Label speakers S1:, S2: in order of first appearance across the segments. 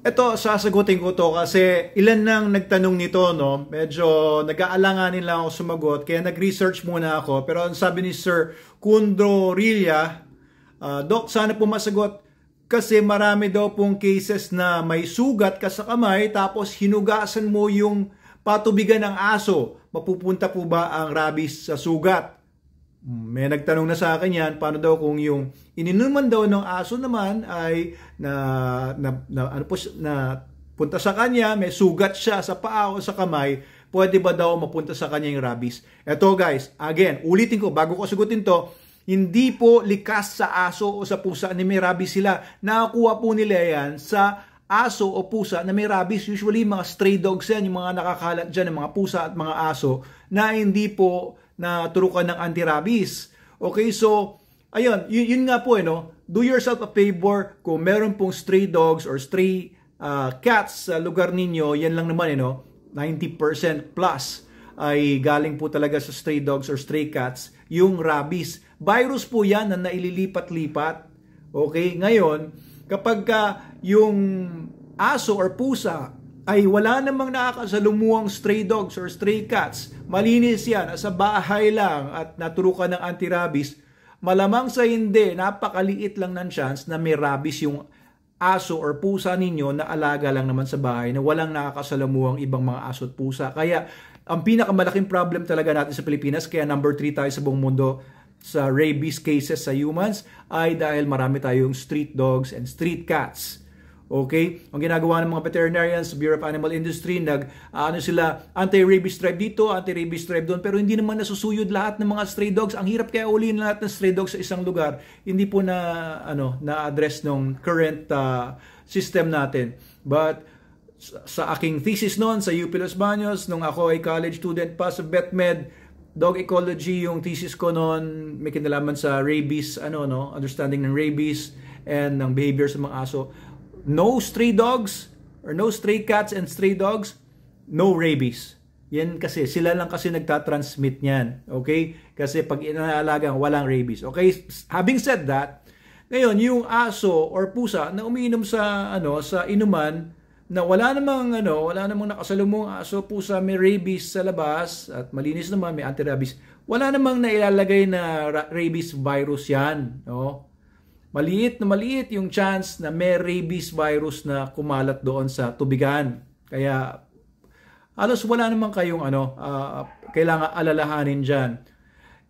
S1: Ito, sasagutin ko to kasi ilan nang nagtanong nito, no? Medyo nag-aalanganin lang ako sumagot, kaya nag-research muna ako. Pero ang sabi ni Sir Kundro Rilla, uh, ah, Doc, sana po masagot kasi marami daw pong cases na may sugat ka sa kamay tapos hinugasan mo yung patubigan ng aso. Mapupunta po ba ang rabies sa sugat? May nagtanong na sa akin yan, paano daw kung yung ininuman daw ng aso naman ay na, na, na ano po, na punta sa kanya, may sugat siya sa paa o sa kamay, pwede ba daw mapunta sa kanya yung rabies? Eto guys, again, ulitin ko, bago ko sagutin to, hindi po likas sa aso o sa pusa ni may rabies sila. Nakakuha po nila yan sa aso o pusa na may rabies. Usually mga stray dogs yan, yung mga nakakalat dyan, yung mga pusa at mga aso na hindi po naturukan ng anti-rabies. Okay, so, ayun, yun, yun nga po, eh, no? do yourself a favor kung meron pong stray dogs or stray uh, cats sa lugar ninyo, yan lang naman, eh, no? 90% plus ay galing po talaga sa stray dogs or stray cats, yung rabies. Virus po yan na naililipat-lipat. Okay, ngayon, kapag uh, yung aso or pusa ay wala namang nakakasalumuang stray dogs or stray cats, malinis yan, sa bahay lang at naturukan ng anti-rabies, malamang sa hindi, napakaliit lang ng chance na may rabies yung aso or pusa ninyo na alaga lang naman sa bahay na walang nakakasalamuang ibang mga aso at pusa. Kaya ang pinakamalaking problem talaga natin sa Pilipinas, kaya number 3 tayo sa buong mundo, sa rabies cases sa humans ay dahil marami tayong street dogs and street cats. Okay? Ang ginagawa ng mga veterinarians, Bureau of Animal Industry, nag uh, ano sila, anti-rabies tribe dito, anti-rabies tribe doon, pero hindi naman nasusuyod lahat ng mga stray dogs. Ang hirap kaya ulihin lahat ng stray dogs sa isang lugar. Hindi po na ano, na-address ng current uh, system natin. But sa aking thesis noon sa UP Los Baños, nung ako ay college student pa sa VetMed, dog ecology yung thesis ko noon may kinalaman sa rabies ano no understanding ng rabies and ng behavior sa mga aso no stray dogs or no stray cats and stray dogs no rabies yan kasi sila lang kasi nagta-transmit niyan okay kasi pag inaalaga walang rabies okay having said that ngayon yung aso or pusa na umiinom sa ano sa inuman na wala namang ano, wala namang nakasalumong aso pusa may rabies sa labas at malinis naman may anti-rabies. Wala namang nailalagay na rabies virus 'yan, no? Maliit na maliit yung chance na may rabies virus na kumalat doon sa tubigan. Kaya halos wala namang kayong ano, uh, kailangan alalahanin diyan.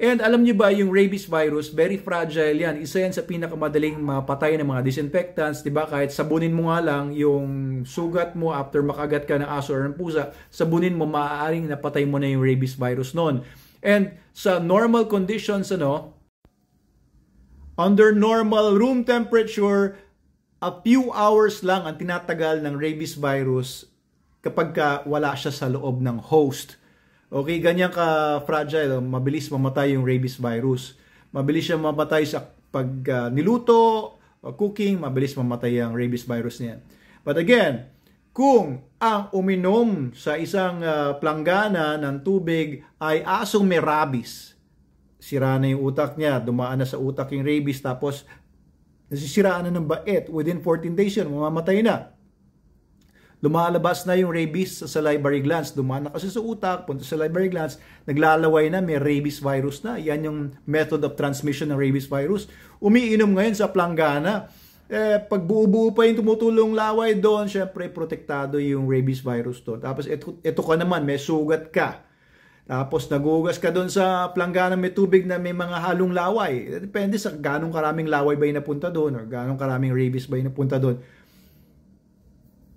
S1: And alam niyo ba, yung rabies virus, very fragile yan. Isa yan sa pinakamadaling mapatay ng mga disinfectants, di ba? Kahit sabunin mo nga lang yung sugat mo after makagat ka ng aso or ng pusa, sabunin mo, maaaring napatay mo na yung rabies virus noon. And sa normal conditions, ano, under normal room temperature, a few hours lang ang tinatagal ng rabies virus kapag ka wala siya sa loob ng host. Okay, ganyan ka-fragile. Mabilis mamatay yung rabies virus. Mabilis siya mamatay sa pag uh, niluto, uh, cooking, mabilis mamatay ang rabies virus niya. But again, kung ang uminom sa isang uh, planggana ng tubig ay asong may rabies, sira na yung utak niya, dumaan na sa utak yung rabies, tapos nasisiraan na ng bait, within 14 days yun, mamamatay na lumalabas na yung rabies sa salivary glands. Dumana kasi sa utak, punta sa salivary glands, naglalaway na, may rabies virus na. Yan yung method of transmission ng rabies virus. Umiinom ngayon sa planggana. Eh, pag buo pa yung tumutulong laway doon, syempre protektado yung rabies virus doon. Tapos eto, ito ka naman, may sugat ka. Tapos nagugas ka doon sa planggana may tubig na may mga halong laway. Eh, depende sa ganong karaming laway ba yung napunta doon or ganong karaming rabies ba yung napunta doon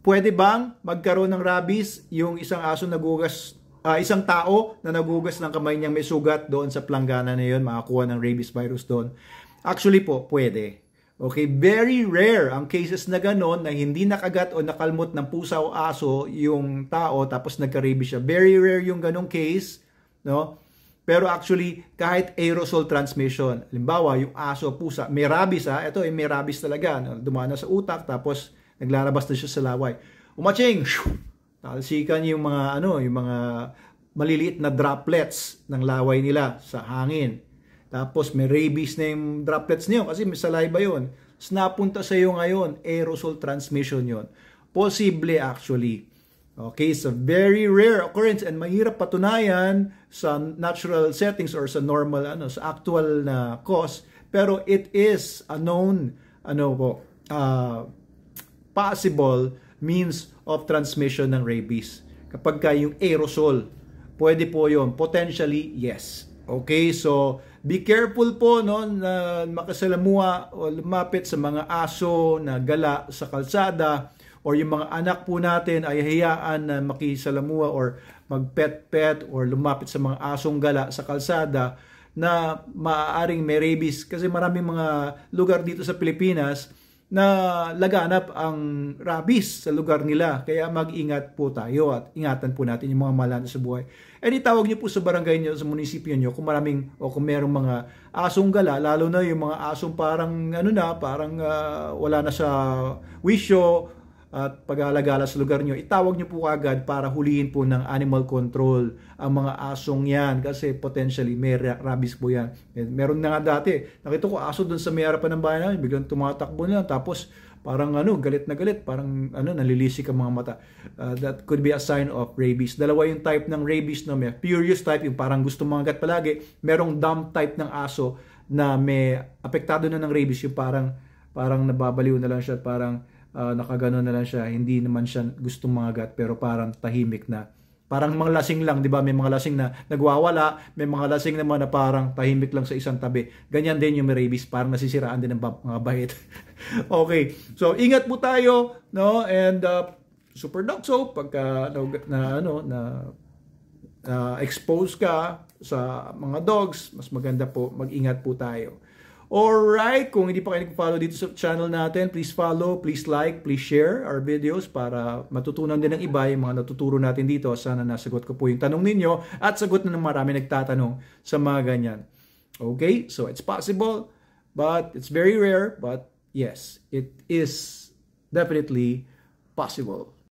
S1: Pwede bang magkaroon ng rabies yung isang aso nagugas uh, ah, isang tao na nagugas ng kamay niya may sugat doon sa planggana na yun, makakuha ng rabies virus doon? Actually po, pwede. Okay, very rare ang cases na gano'n na hindi nakagat o nakalmot ng pusa o aso yung tao tapos nagka-rabies siya. Very rare yung ganong case, no? Pero actually, kahit aerosol transmission, halimbawa, yung aso, pusa, may rabies ha, ah, ito ay eh, may rabies talaga, no? dumana sa utak, tapos naglalabas na siya sa laway. Umaching! Nakalsikan yung mga, ano, yung mga maliliit na droplets ng laway nila sa hangin. Tapos may rabies na yung droplets niyo kasi may saliva yun. Snapunta sa iyo ngayon, aerosol transmission yon. Posible actually. Okay, it's a very rare occurrence and mahirap patunayan sa natural settings or sa normal ano, sa actual na cause, pero it is a known ano po, uh, possible means of transmission ng rabies. Kapag ka yung aerosol, pwede po yon Potentially, yes. Okay, so be careful po no na makasalamuha o lumapit sa mga aso na gala sa kalsada or yung mga anak po natin ay hayaan na makisalamuha or magpet-pet or lumapit sa mga asong gala sa kalsada na maaaring may rabies kasi maraming mga lugar dito sa Pilipinas na laganap ang rabies sa lugar nila. Kaya mag-ingat po tayo at ingatan po natin yung mga malata sa buhay. E di tawag niyo po sa barangay niyo, sa munisipyo niyo kung maraming o kung merong mga asong gala, lalo na yung mga asong parang ano na, parang uh, wala na sa wisyo, at pag-aalagala sa lugar nyo, itawag nyo po agad para hulihin po ng animal control ang mga asong yan kasi potentially may rabies po yan. Meron na nga dati, nakita ko aso doon sa may harapan ng bahay namin, biglang tumatakbo nila tapos parang ano, galit na galit, parang ano, nalilisik ang mga mata. Uh, that could be a sign of rabies. Dalawa yung type ng rabies na may furious type, yung parang gusto mangagat palagi. Merong dumb type ng aso na may apektado na ng rabies, yung parang parang nababaliw na lang siya, parang uh, ah, nakagano na lang siya, hindi naman siya gustong mangagat pero parang tahimik na. Parang mga lasing lang, 'di ba? May mga lasing na nagwawala, may mga lasing naman na parang tahimik lang sa isang tabi. Ganyan din yung rabies, parang nasisiraan din ng mga bait. okay. So, ingat po tayo, no? And uh, super dog soap pagka na, ano, na ano na uh, expose ka sa mga dogs, mas maganda po mag-ingat po tayo. Alright, kung hindi pa kayo nag-follow dito sa channel natin, please follow, please like, please share our videos para matutunan din ng iba yung mga natuturo natin dito. Sana nasagot ko po yung tanong ninyo at sagot na ng marami nagtatanong sa mga ganyan. Okay, so it's possible, but it's very rare, but yes, it is definitely possible.